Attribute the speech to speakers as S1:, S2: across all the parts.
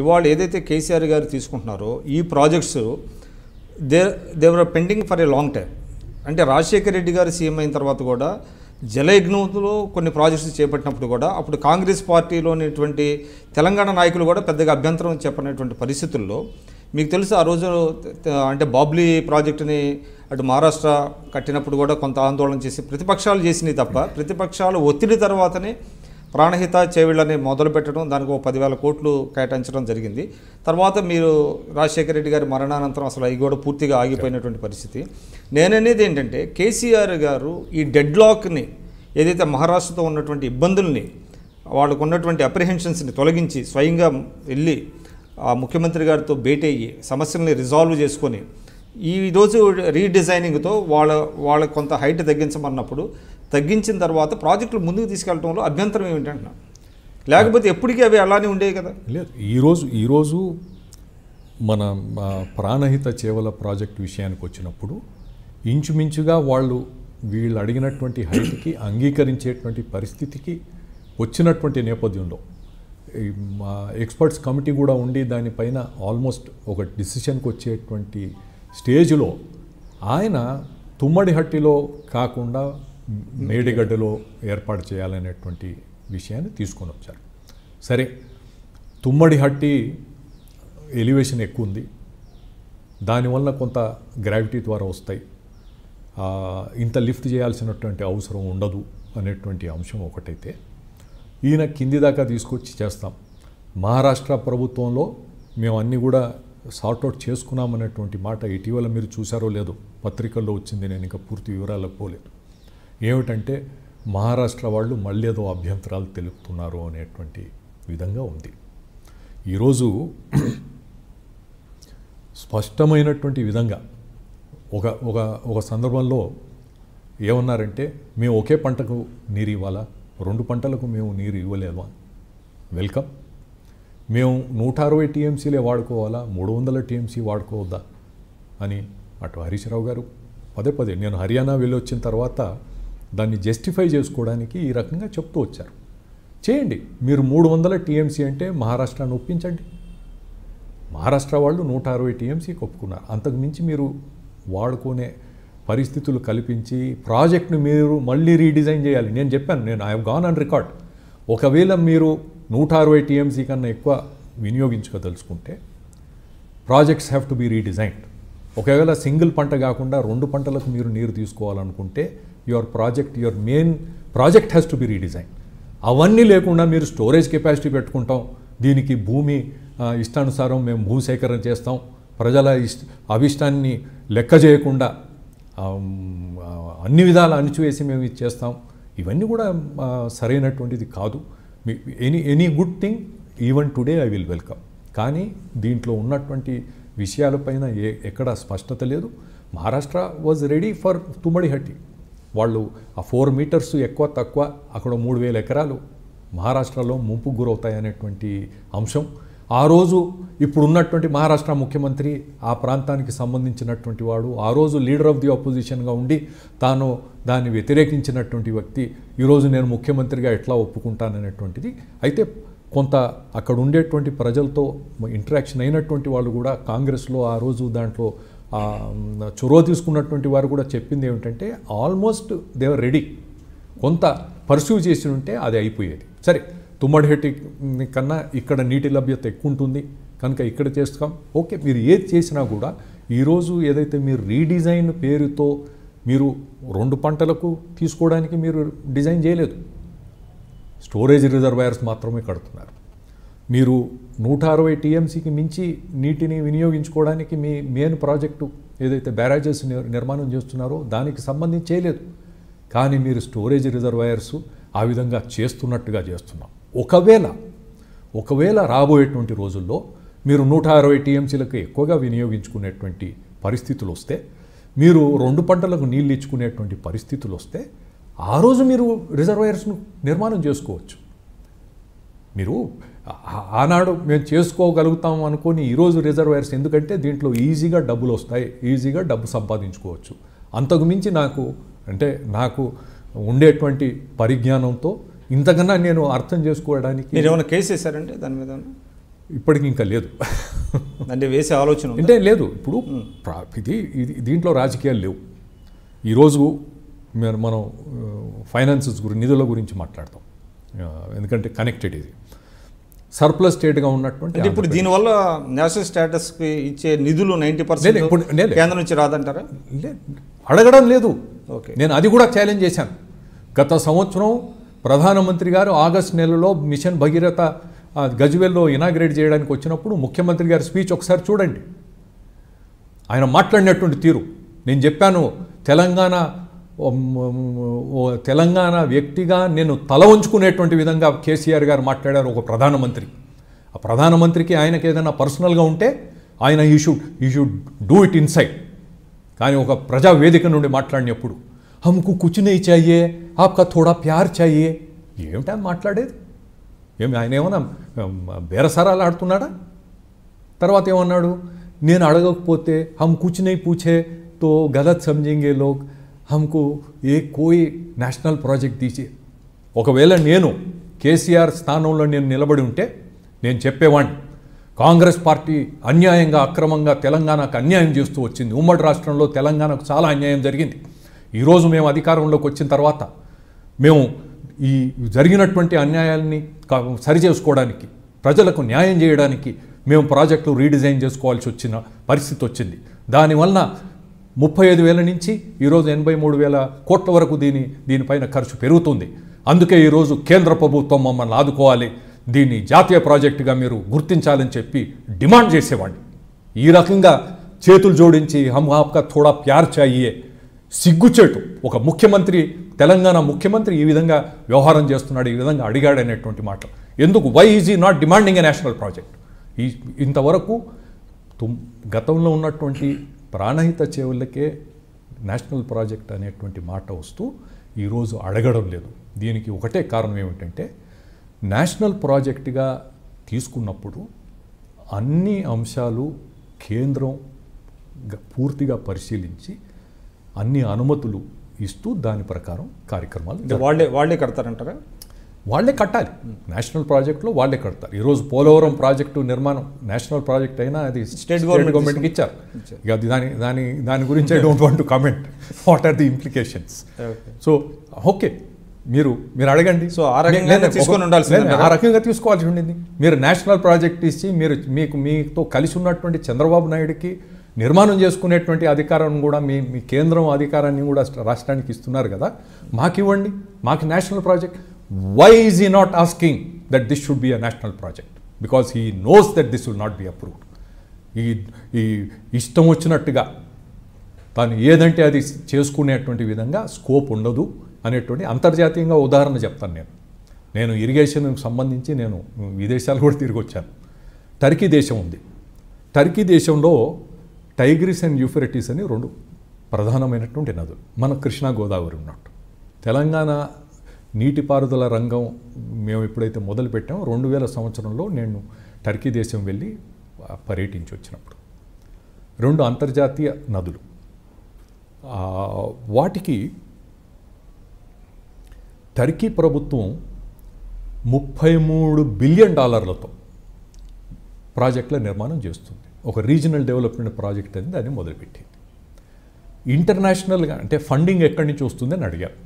S1: ఇవాళ ఏదైతే కేసీఆర్ గారు తీసుకుంటున్నారో ఈ projects they they were pending for a long time అంటే రాజశేఖర రెడ్డి గారు సీఎం అయిన తర్వాత కూడా జలయజ్ఞంలో కొన్ని ప్రాజెక్ట్స్ చేపట్టినప్పుడు కూడా అప్పుడు కాంగ్రెస్ పార్టీలోనేటువంటి తెలంగాణ నాయకులు కూడా పెద్దగా అభ్యంతరం చెప్పనటువంటి పరిస్థితుల్లో మీకు తెలుసు ఆ రోజు అంటే బాబ్లీ ప్రాజెక్టుని అటు మహారాష్ట్ర కట్టినప్పుడు కూడా కొంత ఆందోళన చేసి ప్రతిపక్షాలు చేసినాయి తప్ప ప్రతిపక్షాలు ఒత్తిడి తర్వాతనే ప్రాణహిత చేవిళ్ళని మొదలుపెట్టడం దానికి ఒక పదివేల కోట్లు కేటాయించడం జరిగింది తర్వాత మీరు రాజశేఖర రెడ్డి గారి మరణానంతరం అసలు అవి కూడా పూర్తిగా ఆగిపోయినటువంటి పరిస్థితి నేననేది ఏంటంటే కేసీఆర్ గారు ఈ డెడ్లాక్ని ఏదైతే మహారాష్ట్రతో ఉన్నటువంటి ఇబ్బందుల్ని వాళ్ళకు ఉన్నటువంటి అప్రిహెన్షన్స్ని తొలగించి స్వయంగా వెళ్ళి ముఖ్యమంత్రి గారితో భేటీ అయ్యి సమస్యల్ని రిజాల్వ్ చేసుకొని ఈరోజు రీడిజైనింగ్తో వాళ్ళ వాళ్ళ కొంత హైట్ తగ్గించమన్నప్పుడు తగ్గించిన తర్వాత ప్రాజెక్టులు ముందుకు తీసుకెళ్లడంలో అభ్యంతరం ఏమిటంటున్నాను
S2: లేకపోతే ఎప్పటికీ అవి అలానే ఉండేవి కదా లేదు ఈరోజు ఈరోజు మన ప్రాణహిత చేవల ప్రాజెక్ట్ విషయానికి వచ్చినప్పుడు ఇంచుమించుగా వాళ్ళు వీళ్ళు అడిగినటువంటి హైట్కి అంగీకరించేటువంటి పరిస్థితికి వచ్చినటువంటి నేపథ్యంలో మా ఎక్స్పర్ట్స్ కమిటీ కూడా ఉండి దానిపైన ఆల్మోస్ట్ ఒక డిసిషన్కి వచ్చేటువంటి స్టేజ్లో ఆయన తుమ్మడిహట్టిలో కాకుండా మేడిగడ్డలో ఏర్పాటు చేయాలనేటువంటి విషయాన్ని తీసుకొని వచ్చారు సరే తుమ్మడి హట్టి ఎలివేషన్ ఎక్కువ ఉంది దానివల్ల కొంత గ్రావిటీ ద్వారా వస్తాయి ఇంత లిఫ్ట్ చేయాల్సినటువంటి అవసరం ఉండదు అనేటువంటి అంశం ఒకటైతే ఈయన కింది దాకా తీసుకొచ్చి చేస్తాం మహారాష్ట్ర ప్రభుత్వంలో మేము అన్నీ కూడా సార్ట్అవుట్ చేసుకున్నామనేటువంటి మాట ఇటీవల మీరు చూసారో లేదో పత్రికల్లో వచ్చింది నేను ఇంకా పూర్తి వివరాలకు పోలేదు ఏమిటంటే మహారాష్ట్ర వాళ్ళు మళ్ళీ ఏదో అభ్యంతరాలు తెలుపుతున్నారు అనేటువంటి విధంగా ఉంది ఈరోజు స్పష్టమైనటువంటి విధంగా ఒక ఒక ఒక సందర్భంలో ఏమన్నారంటే మేము ఒకే పంటకు నీరు ఇవ్వాలా రెండు పంటలకు మేము నీరు ఇవ్వలేమా వెల్కమ్ మేము నూట అరవై టీఎంసీలే వాడుకోవాలా మూడు వందల టీఎంసీ వాడుకోవద్దా అని అటు హరీష్ రావు గారు పదే పదే నేను హర్యానా వెళ్ళి వచ్చిన తర్వాత దాన్ని జస్టిఫై చేసుకోవడానికి ఈ రకంగా చెప్తూ వచ్చారు చేయండి మీరు మూడు వందల టీఎంసీ అంటే మహారాష్ట్రను ఒప్పించండి మహారాష్ట్ర వాళ్ళు నూట అరవై టీఎంసీ ఒప్పుకున్నారు అంతకుమించి మీరు వాడుకునే పరిస్థితులు కల్పించి ప్రాజెక్ట్ను మీరు మళ్ళీ రీడిజైన్ చేయాలి నేను చెప్పాను నేను ఐ గాన్ అండ్ రికార్డ్ ఒకవేళ మీరు నూట అరవై టీఎంసీ కన్నా ఎక్కువ వినియోగించుకోదలుచుకుంటే projects have to be redesigned ఒకవేళ సింగిల్ పంట కాకుండా రెండు పంటలకు మీరు నీరు తీసుకోవాలనుకుంటే your project your main project has to be redesign అవన్నీ లేకుండా మీరు స్టోరేజ్ కెపాసిటీ పెట్టుకుంటాం దీనికి భూమి ఇష్టానుసారం మేము భూ సేకరణ చేస్తాం ప్రజల ఇష్ట అభిష్టాన్ని లెక్క చేయకుండా అన్ని విధాలు అణిచివేసి మేము ఇది చేస్తాం ఇవన్నీ కూడా సరైనటువంటిది కాదు any any good thing even today I will welcome కానీ దీంట్లో ఉన్నటువంటి విషయాలపైన ఏ ఎక్కడ స్పష్టత లేదు Maharashtra was ready for Tummidihatti వాళ్ళు ఆ ఫోర్ మీటర్స్ ఎక్కువ తక్కువ అక్కడ మూడు వేల ఎకరాలు మహారాష్ట్రలో ముంపు గురవుతాయనేటువంటి అంశం ఆ రోజు ఇప్పుడున్నటువంటి మహారాష్ట్ర ముఖ్యమంత్రి ఆ ప్రాంతానికి సంబంధించినటువంటి వాడు ఆ రోజు లీడర్ ఆఫ్ ది ఆపోజిషన్గా ఉండి తాను దాన్ని వ్యతిరేకించినటువంటి వ్యక్తి ఈరోజు నేను ముఖ్యమంత్రిగా ఎట్లా ఒప్పుకుంటాననేటువంటిది అయితే కొంత అక్కడ ఉండేటువంటి ప్రజలతో ఇంటరాక్షన్ అయినటువంటి వాళ్ళు కూడా కాంగ్రెస్లో ఆ రోజు దాంట్లో చొరవ తీసుకున్నటువంటి వారు కూడా చెప్పింది ఏమిటంటే ఆల్మోస్ట్ దేవర్ రెడీ కొంత పర్సూ చేసి ఉంటే అది అయిపోయేది సరే తుమ్మడిహెట్టి కన్నా ఇక్కడ నీటి లభ్యత ఎక్కువ ఉంటుంది కనుక ఇక్కడ చేస్తాం ఓకే మీరు ఏది చేసినా కూడా ఈరోజు ఏదైతే మీరు రీడిజైన్ పేరుతో మీరు రెండు పంటలకు తీసుకోవడానికి మీరు డిజైన్ చేయలేదు స్టోరేజ్ రిజర్వాయర్స్ మాత్రమే కడుతున్నారు మీరు నూట అరవై టీఎంసీకి మించి నీటిని వినియోగించుకోవడానికి మీ మెయిన్ ప్రాజెక్టు ఏదైతే బ్యారేజెస్ నిర్మాణం చేస్తున్నారో దానికి సంబంధించి చేయలేదు కానీ మీరు స్టోరేజ్ రిజర్వాయర్స్ ఆ విధంగా చేస్తున్నట్టుగా చేస్తున్నాం ఒకవేళ ఒకవేళ రాబోయేటువంటి రోజుల్లో మీరు నూట అరవై టీఎంసీలకు ఎక్కువగా వినియోగించుకునేటువంటి పరిస్థితులు వస్తే మీరు రెండు పంటలకు నీళ్ళు ఇచ్చుకునేటువంటి పరిస్థితులు వస్తే ఆ రోజు మీరు రిజర్వాయర్స్ను నిర్మాణం చేసుకోవచ్చు మీరు ఆనాడు మేము చేసుకోగలుగుతాం అనుకుని ఈరోజు రిజర్వాయర్స్ ఎందుకంటే దీంట్లో ఈజీగా డబ్బులు వస్తాయి ఈజీగా డబ్బు సంపాదించుకోవచ్చు అంతకుమించి నాకు అంటే నాకు ఉండేటువంటి పరిజ్ఞానంతో ఇంతకన్నా నేను అర్థం చేసుకోవడానికి మీరు ఏమైనా
S1: కేసు వేశారంటే దాని మీద
S2: ఇప్పటికి ఇంకా లేదు అంటే వేసే ఆలోచన అంటే లేదు ఇప్పుడు ఇది దీంట్లో రాజకీయాలు లేవు ఈరోజు మనం ఫైనాన్సెస్ గురించి నిధుల గురించి మాట్లాడతాం ఎందుకంటే కనెక్టెడ్ ఇది సర్ప్లస్ స్టేట్గా ఉన్నటువంటి ఇప్పుడు
S1: దీనివల్ల నేషనల్ స్టేటస్కి ఇచ్చే నిధులు నైంటీ పర్సెంట్ కేంద్రం నుంచి రాదంటారా అడగడం లేదు ఓకే
S2: నేను అది కూడా ఛాలెంజ్ చేశాను గత సంవత్సరం ప్రధానమంత్రి గారు ఆగస్ట్ నెలలో మిషన్ భగీరథ గజ్వెల్లో ఇనాగ్రేట్ చేయడానికి వచ్చినప్పుడు ముఖ్యమంత్రి గారి స్పీచ్ ఒకసారి చూడండి ఆయన మాట్లాడినటువంటి తీరు నేను చెప్పాను తెలంగాణ తెలంగాణ వ్యక్తిగా నేను తల ఉంచుకునేటువంటి విధంగా కేసీఆర్ గారు మాట్లాడారు ఒక ప్రధానమంత్రి ఆ ప్రధానమంత్రికి ఆయనకి ఏదైనా పర్సనల్గా ఉంటే ఆయన ఈ షుడ్ ఈ షుడ్ డూ ఇట్ ఇన్సైడ్ కానీ ఒక ప్రజావేదిక నుండి మాట్లాడినప్పుడు హమ్కు కూర్చునే చాయే ఆప్కా థోడా ప్యార్ చాయే ఏమిటా మాట్లాడేది ఏమి ఆయన ఏమన్నా బేరసారాలు ఆడుతున్నాడా తర్వాత ఏమన్నాడు నేను అడగకపోతే హమ్ కుచునే పూచే తో గలత్ సంజింగే లోక్ हमको ఏ కోయి నేషనల్ ప్రాజెక్ట్ తీసి ఒకవేళ నేను కేసీఆర్ స్థానంలో నేను నిలబడి ఉంటే నేను చెప్పేవాడిని కాంగ్రెస్ పార్టీ అన్యాయంగా అక్రమంగా తెలంగాణకు అన్యాయం చేస్తూ వచ్చింది ఉమ్మడి రాష్ట్రంలో తెలంగాణకు చాలా అన్యాయం జరిగింది ఈరోజు మేము అధికారంలోకి వచ్చిన తర్వాత మేము ఈ జరిగినటువంటి అన్యాయాన్ని సరిచేసుకోవడానికి ప్రజలకు న్యాయం చేయడానికి మేము ప్రాజెక్టులు రీడిజైన్ చేసుకోవాల్సి వచ్చిన పరిస్థితి వచ్చింది దానివల్ల ముప్పై ఐదు వేల నుంచి ఈరోజు ఎనభై మూడు వేల కోట్ల వరకు దీని దీనిపైన ఖర్చు పెరుగుతుంది అందుకే ఈరోజు కేంద్ర ప్రభుత్వం మమ్మల్ని ఆదుకోవాలి దీన్ని జాతీయ ప్రాజెక్టుగా మీరు గుర్తించాలని చెప్పి డిమాండ్ చేసేవాడిని ఈ రకంగా చేతులు జోడించి హమ్హాప్గా థోడా ప్యార్ చాయియే సిగ్గుచేటు ఒక ముఖ్యమంత్రి తెలంగాణ ముఖ్యమంత్రి ఈ విధంగా వ్యవహారం చేస్తున్నాడు ఈ విధంగా అడిగాడు అనేటువంటి మాట ఎందుకు why is he not demanding a national project ఈ ఇంతవరకు గతంలో ఉన్నటువంటి ప్రాణహిత చెవులకే నేషనల్ ప్రాజెక్ట్ అనేటువంటి మాట వస్తూ ఈరోజు అడగడం లేదు దీనికి ఒకటే కారణం ఏమిటంటే నేషనల్ ప్రాజెక్టుగా తీసుకున్నప్పుడు అన్ని అంశాలు కేంద్రం పూర్తిగా పరిశీలించి అన్ని అనుమతులు ఇస్తూ దాని ప్రకారం కార్యక్రమాలు వాళ్ళే వాళ్ళే కడతారంటారా వాళ్లే కట్టాలి నేషనల్ ప్రాజెక్టులో వాళ్లే కడతారు ఈరోజు పోలవరం ప్రాజెక్టు నిర్మాణం నేషనల్ ప్రాజెక్ట్ అయినా అది స్టేట్ గవర్నమెంట్ గవర్నమెంట్కి ఇచ్చారు ఇక అది దాని దాని దాని గురించి I don't want to comment what are the implications so okay మీరు మీరు అడగండి సో ఆ రకంగా తీసుకొని ఉండాల్సి ఆ రకంగా తీసుకోవాల్సి ఉండింది మీరు నేషనల్ ప్రాజెక్ట్ ఇచ్చి మీరు మీకు మీతో కలిసి ఉన్నటువంటి చంద్రబాబు నాయుడుకి నిర్మాణం చేసుకునేటువంటి అధికారం కూడా మీ మీ కేంద్రం అధికారాన్ని కూడా రాష్ట్రానికి ఇస్తున్నారు కదా మాకు ఇవ్వండి మాకు national project why is he not asking that this should be a national project because he knows that this will not be approved. ఈ ఈ ఇష్టం వచ్చినట్టుగా తాను ఏదంటే అది చేసుకునేటువంటి విధంగా స్కోప్ ఉండదు అనేటువంటి అంతర్జాతీయంగా ఉదాహరణ చెప్తాను నేను నేను ఇరిగేషన్కి సంబంధించి నేను విదేశాలు కూడా తిరిగి వచ్చాను టర్కీ దేశం ఉంది టర్కీ దేశంలో టైగ్రిస్ అండ్ యూఫరెటిస్ అని రెండు ప్రధానమైనటువంటి నదులు మన కృష్ణా గోదావరి ఉన్నట్టు తెలంగాణ నీటిపారుదల రంగం మేము ఎప్పుడైతే మొదలు పెట్టామో రెండు వేల సంవత్సరంలో నేను టర్కీ దేశం వెళ్ళి పర్యటించి వచ్చినప్పుడు రెండు అంతర్జాతీయ నదులు వాటికి టర్కీ ప్రభుత్వం ముప్పై మూడు బిలియన్ డాలర్లతో ప్రాజెక్టుల నిర్మాణం చేస్తుంది ఒక రీజనల్ డెవలప్మెంట్ ప్రాజెక్ట్ అని దాన్ని మొదలుపెట్టింది ఇంటర్నేషనల్గా అంటే ఫండింగ్ ఎక్కడి నుంచి వస్తుందని అడిగారు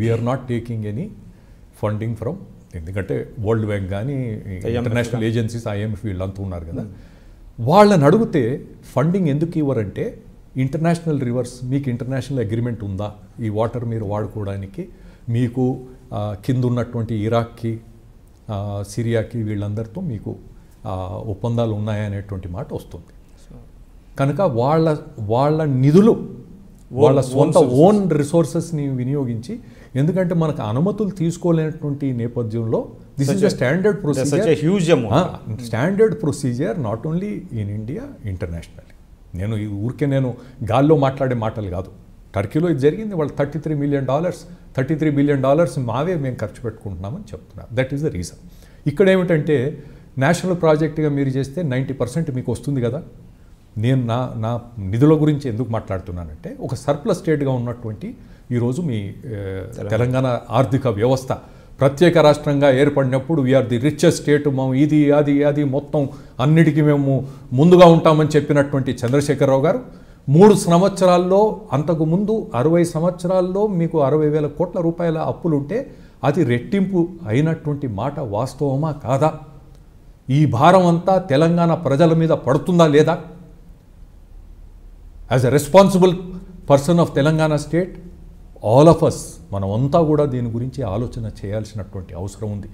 S2: we're not taking any funding from ఎందుకంటే వరల్డ్ బ్యాంక్ కానీ ఇంటర్నేషనల్ ఏజెన్సీస్ ఐఎంఎఫ్ వీళ్ళంతా ఉన్నారు కదా వాళ్ళని అడిగితే ఫండింగ్ ఎందుకు ఇవ్వరంటే ఇంటర్నేషనల్ రివర్స్ మీకు ఇంటర్నేషనల్ అగ్రిమెంట్ ఉందా ఈ వాటర్ మీరు వాడుకోవడానికి మీకు కింద ఉన్నటువంటి ఇరాక్కి సిరియాకి వీళ్ళందరితో మీకు ఒప్పందాలు ఉన్నాయనేటువంటి మాట వస్తుంది కనుక వాళ్ళ వాళ్ళ నిధులు వాళ్ళ సొంత ఓన్ రిసోర్సెస్ని వినియోగించి ఎందుకంటే మనకు అనుమతులు తీసుకోలేనటువంటి నేపథ్యంలో this is standard procedure huge standard procedure not only in India international నేను ఈ ఊరికే నేను గాల్లో మాట్లాడే మాటలు కాదు టర్కీలో ఇది జరిగింది వాళ్ళు thirty three million dollars thirty three billion dollars మావే మేము ఖర్చు పెట్టుకుంటున్నామని చెప్తున్నారు దట్ ఈస్ ద రీజన్ ఇక్కడ ఏమిటంటే నేషనల్ ప్రాజెక్ట్గా మీరు చేస్తే నైంటీ పర్సెంట్ మీకు వస్తుంది కదా నేను నా నా నిధుల గురించి ఎందుకు మాట్లాడుతున్నానంటే ఒక సర్ప్లస్ స్టేట్గా ఉన్నటువంటి ఈరోజు మీ తెలంగాణ ఆర్థిక వ్యవస్థ ప్రత్యేక రాష్ట్రంగా ఏర్పడినప్పుడు వీఆర్ ది రిచెస్ట్ స్టేట్ మేము ఇది అది అది మొత్తం అన్నిటికీ మేము ముందుగా ఉంటామని చెప్పినటువంటి చంద్రశేఖరరావు గారు మూడు సంవత్సరాల్లో అంతకుముందు అరవై సంవత్సరాల్లో మీకు అరవై వేల కోట్ల రూపాయల అప్పులుంటే అది రెట్టింపు అయినటువంటి మాట వాస్తవమా కాదా ఈ భారం అంతా తెలంగాణ ప్రజల మీద పడుతుందా లేదా as a responsible person of Telangana state all of us మనమంతా కూడా దీని గురించి ఆలోచన చేయాల్సినటువంటి అవసరం ఉంది